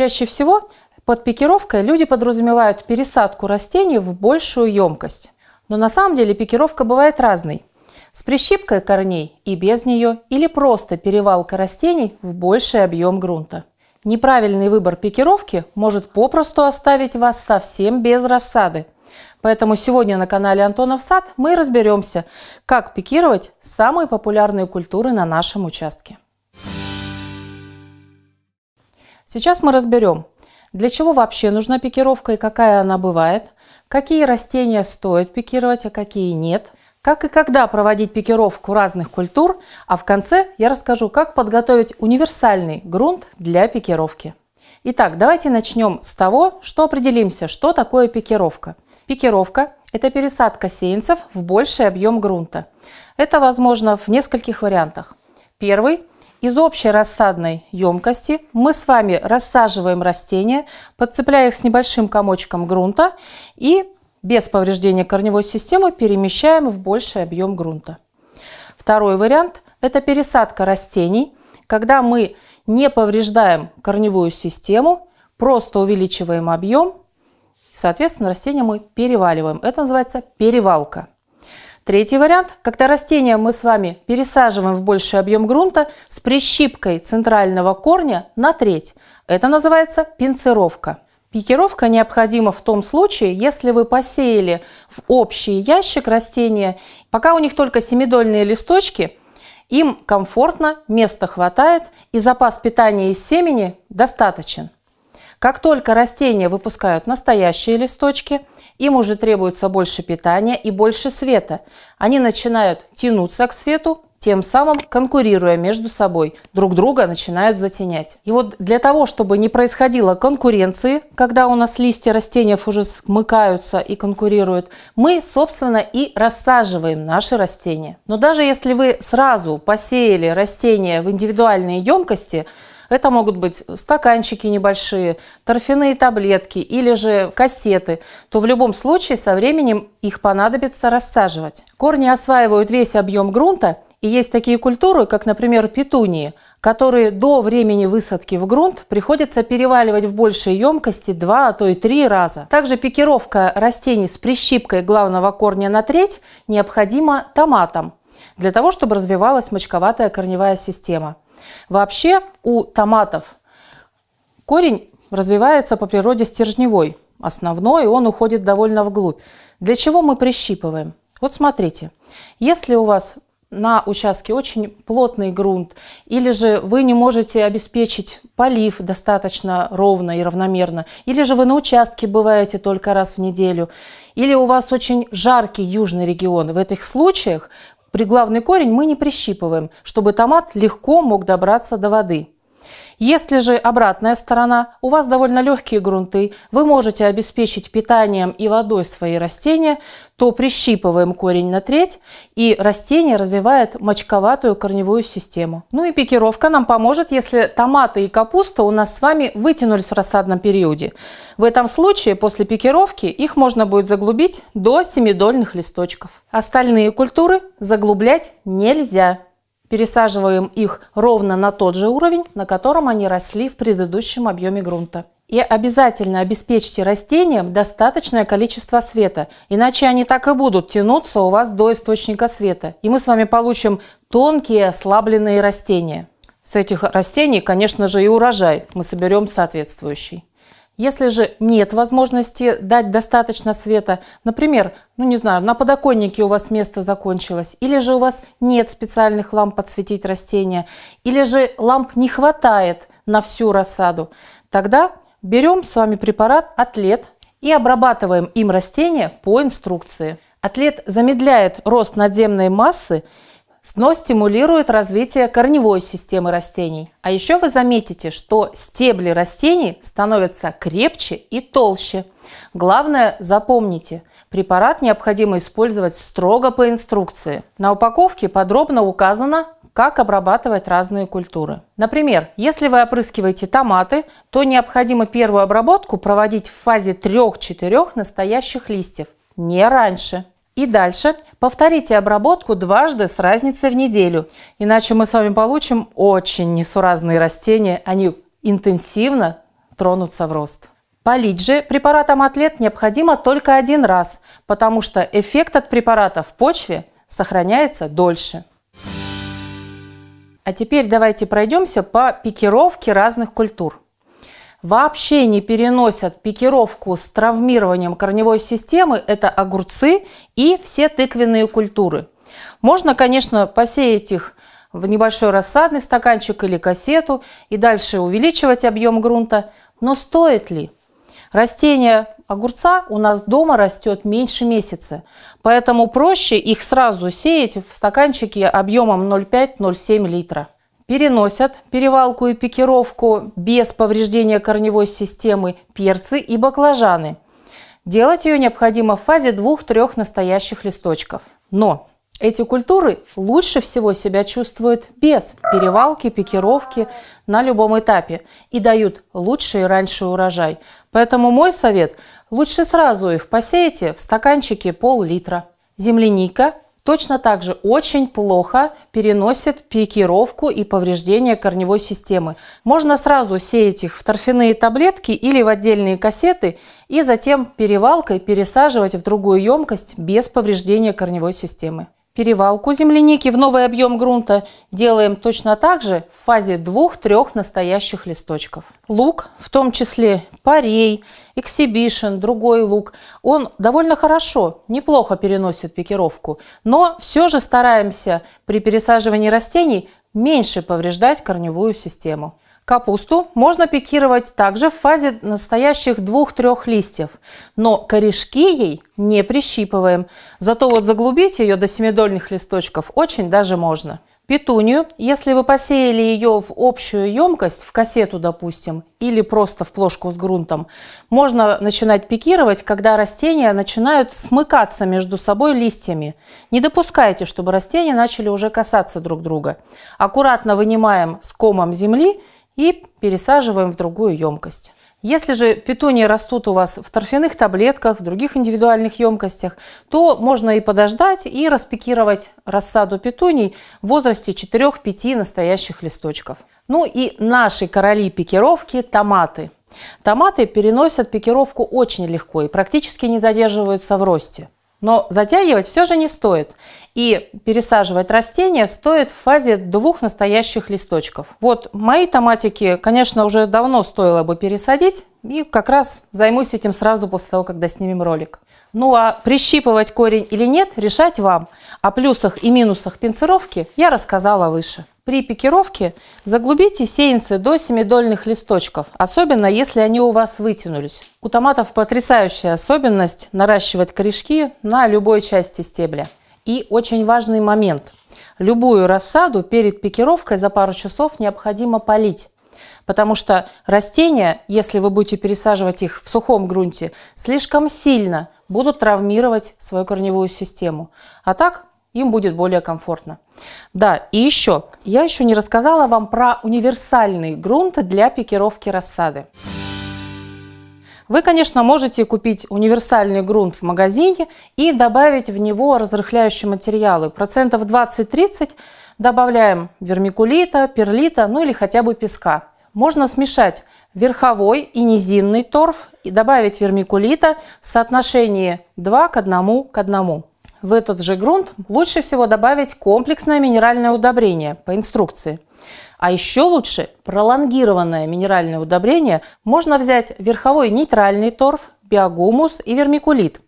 Чаще всего под пикировкой люди подразумевают пересадку растений в большую емкость. Но на самом деле пикировка бывает разной. С прищипкой корней и без нее, или просто перевалка растений в больший объем грунта. Неправильный выбор пикировки может попросту оставить вас совсем без рассады. Поэтому сегодня на канале Антонов Сад мы разберемся, как пикировать самые популярные культуры на нашем участке. Сейчас мы разберем, для чего вообще нужна пикировка и какая она бывает, какие растения стоит пикировать, а какие нет, как и когда проводить пикировку разных культур, а в конце я расскажу, как подготовить универсальный грунт для пикировки. Итак, давайте начнем с того, что определимся, что такое пикировка. Пикировка – это пересадка сеянцев в больший объем грунта. Это возможно в нескольких вариантах. Первый – из общей рассадной емкости мы с вами рассаживаем растения, подцепляя их с небольшим комочком грунта и без повреждения корневой системы перемещаем в больший объем грунта. Второй вариант – это пересадка растений, когда мы не повреждаем корневую систему, просто увеличиваем объем, соответственно, растения мы переваливаем. Это называется перевалка. Третий вариант, когда растение мы с вами пересаживаем в больший объем грунта с прищипкой центрального корня на треть. Это называется пинцировка. Пикировка необходима в том случае, если вы посеяли в общий ящик растения, пока у них только семидольные листочки, им комфортно, места хватает и запас питания из семени достаточен. Как только растения выпускают настоящие листочки, им уже требуется больше питания и больше света. Они начинают тянуться к свету, тем самым конкурируя между собой, друг друга начинают затенять. И вот для того, чтобы не происходило конкуренции, когда у нас листья растений уже смыкаются и конкурируют, мы, собственно, и рассаживаем наши растения. Но даже если вы сразу посеяли растения в индивидуальные емкости, это могут быть стаканчики небольшие, торфяные таблетки или же кассеты, то в любом случае со временем их понадобится рассаживать. Корни осваивают весь объем грунта, и есть такие культуры, как, например, петунии, которые до времени высадки в грунт приходится переваливать в большие емкости два а то и три раза. Также пикировка растений с прищипкой главного корня на треть необходима томатам, для того, чтобы развивалась мочковатая корневая система. Вообще у томатов корень развивается по природе стержневой. Основной он уходит довольно вглубь. Для чего мы прищипываем? Вот смотрите, если у вас на участке очень плотный грунт, или же вы не можете обеспечить полив достаточно ровно и равномерно, или же вы на участке бываете только раз в неделю, или у вас очень жаркий южный регион. В этих случаях Приглавный корень мы не прищипываем, чтобы томат легко мог добраться до воды. Если же обратная сторона, у вас довольно легкие грунты, вы можете обеспечить питанием и водой свои растения, то прищипываем корень на треть, и растение развивает мочковатую корневую систему. Ну и пикировка нам поможет, если томаты и капуста у нас с вами вытянулись в рассадном периоде. В этом случае после пикировки их можно будет заглубить до семидольных листочков. Остальные культуры заглублять нельзя. Пересаживаем их ровно на тот же уровень, на котором они росли в предыдущем объеме грунта. И обязательно обеспечьте растениям достаточное количество света, иначе они так и будут тянуться у вас до источника света. И мы с вами получим тонкие ослабленные растения. С этих растений, конечно же, и урожай мы соберем соответствующий. Если же нет возможности дать достаточно света, например, ну не знаю, на подоконнике у вас место закончилось, или же у вас нет специальных ламп подсветить растения, или же ламп не хватает на всю рассаду, тогда берем с вами препарат «Атлет» и обрабатываем им растения по инструкции. Атлет замедляет рост надземной массы Снос стимулирует развитие корневой системы растений. А еще вы заметите, что стебли растений становятся крепче и толще. Главное запомните, препарат необходимо использовать строго по инструкции. На упаковке подробно указано, как обрабатывать разные культуры. Например, если вы опрыскиваете томаты, то необходимо первую обработку проводить в фазе 3-4 настоящих листьев, не раньше. И дальше повторите обработку дважды с разницей в неделю, иначе мы с вами получим очень несуразные растения, они интенсивно тронутся в рост. Полить же препаратом Атлет необходимо только один раз, потому что эффект от препарата в почве сохраняется дольше. А теперь давайте пройдемся по пикировке разных культур вообще не переносят пикировку с травмированием корневой системы, это огурцы и все тыквенные культуры. Можно, конечно, посеять их в небольшой рассадный стаканчик или кассету и дальше увеличивать объем грунта, но стоит ли? Растение огурца у нас дома растет меньше месяца, поэтому проще их сразу сеять в стаканчике объемом 0,5-0,7 литра переносят перевалку и пикировку без повреждения корневой системы перцы и баклажаны. Делать ее необходимо в фазе двух-трех настоящих листочков. Но эти культуры лучше всего себя чувствуют без перевалки, пикировки на любом этапе и дают лучший раньше урожай. Поэтому мой совет – лучше сразу их посеете в стаканчике пол-литра. Земляника Точно так же очень плохо переносят пикировку и повреждение корневой системы. Можно сразу сеять их в торфяные таблетки или в отдельные кассеты и затем перевалкой пересаживать в другую емкость без повреждения корневой системы перевалку земляники в новый объем грунта делаем точно так же в фазе двух-трех настоящих листочков. Лук, в том числе парей, эксибишн, другой лук, он довольно хорошо, неплохо переносит пикировку, но все же стараемся при пересаживании растений меньше повреждать корневую систему. Капусту можно пикировать также в фазе настоящих двух-трех листьев, но корешки ей не прищипываем. Зато вот заглубить ее до семидольных листочков очень даже можно. Петунию, если вы посеяли ее в общую емкость, в кассету, допустим, или просто в плошку с грунтом, можно начинать пикировать, когда растения начинают смыкаться между собой листьями. Не допускайте, чтобы растения начали уже касаться друг друга. Аккуратно вынимаем с комом земли и пересаживаем в другую емкость. Если же петунии растут у вас в торфяных таблетках, в других индивидуальных емкостях, то можно и подождать и распикировать рассаду петуний в возрасте 4-5 настоящих листочков. Ну и наши короли пикировки – томаты. Томаты переносят пикировку очень легко и практически не задерживаются в росте. Но затягивать все же не стоит. И пересаживать растения стоит в фазе двух настоящих листочков. Вот мои томатики, конечно, уже давно стоило бы пересадить. И как раз займусь этим сразу после того, когда снимем ролик. Ну а прищипывать корень или нет, решать вам. О плюсах и минусах пинцировки я рассказала выше. При пикировке заглубите сеянцы до семидольных листочков, особенно если они у вас вытянулись. У томатов потрясающая особенность наращивать корешки на любой части стебля. И очень важный момент. Любую рассаду перед пикировкой за пару часов необходимо полить. Потому что растения, если вы будете пересаживать их в сухом грунте, слишком сильно будут травмировать свою корневую систему. А так им будет более комфортно. Да, и еще, я еще не рассказала вам про универсальный грунт для пикировки рассады. Вы, конечно, можете купить универсальный грунт в магазине и добавить в него разрыхляющие материалы. Процентов 20-30 добавляем вермикулита, перлита, ну или хотя бы песка. Можно смешать верховой и низинный торф и добавить вермикулита в соотношении 2 к 1 к 1. В этот же грунт лучше всего добавить комплексное минеральное удобрение по инструкции. А еще лучше пролонгированное минеральное удобрение можно взять верховой нейтральный торф, биогумус и вермикулит.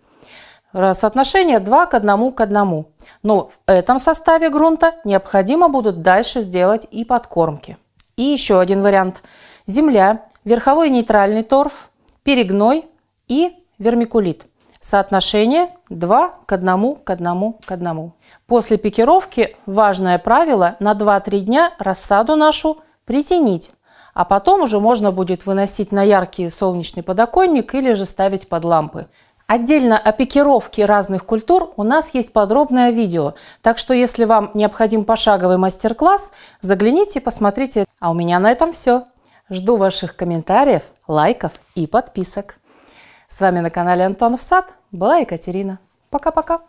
Соотношение 2 к 1 к 1. Но в этом составе грунта необходимо будут дальше сделать и подкормки. И еще один вариант. Земля, верховой нейтральный торф, перегной и вермикулит. Соотношение 2 к 1 к 1 к 1. После пикировки важное правило на 2-3 дня рассаду нашу притянить, а потом уже можно будет выносить на яркий солнечный подоконник или же ставить под лампы. Отдельно о пикировке разных культур у нас есть подробное видео, так что если вам необходим пошаговый мастер-класс, загляните и посмотрите. А у меня на этом все. Жду ваших комментариев, лайков и подписок. С вами на канале Антонов Сад была Екатерина. Пока-пока.